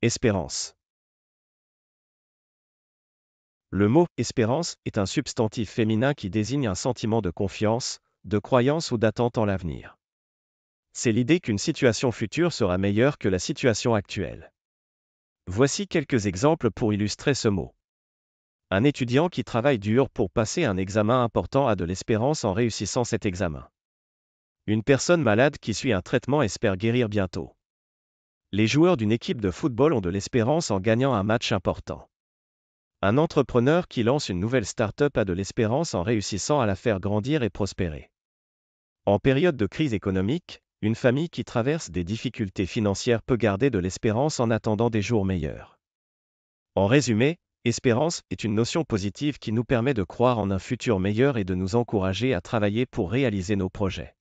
Espérance. Le mot espérance est un substantif féminin qui désigne un sentiment de confiance, de croyance ou d'attente en l'avenir. C'est l'idée qu'une situation future sera meilleure que la situation actuelle. Voici quelques exemples pour illustrer ce mot. Un étudiant qui travaille dur pour passer un examen important a de l'espérance en réussissant cet examen. Une personne malade qui suit un traitement espère guérir bientôt les joueurs d'une équipe de football ont de l'espérance en gagnant un match important. Un entrepreneur qui lance une nouvelle start-up a de l'espérance en réussissant à la faire grandir et prospérer. En période de crise économique, une famille qui traverse des difficultés financières peut garder de l'espérance en attendant des jours meilleurs. En résumé, espérance est une notion positive qui nous permet de croire en un futur meilleur et de nous encourager à travailler pour réaliser nos projets.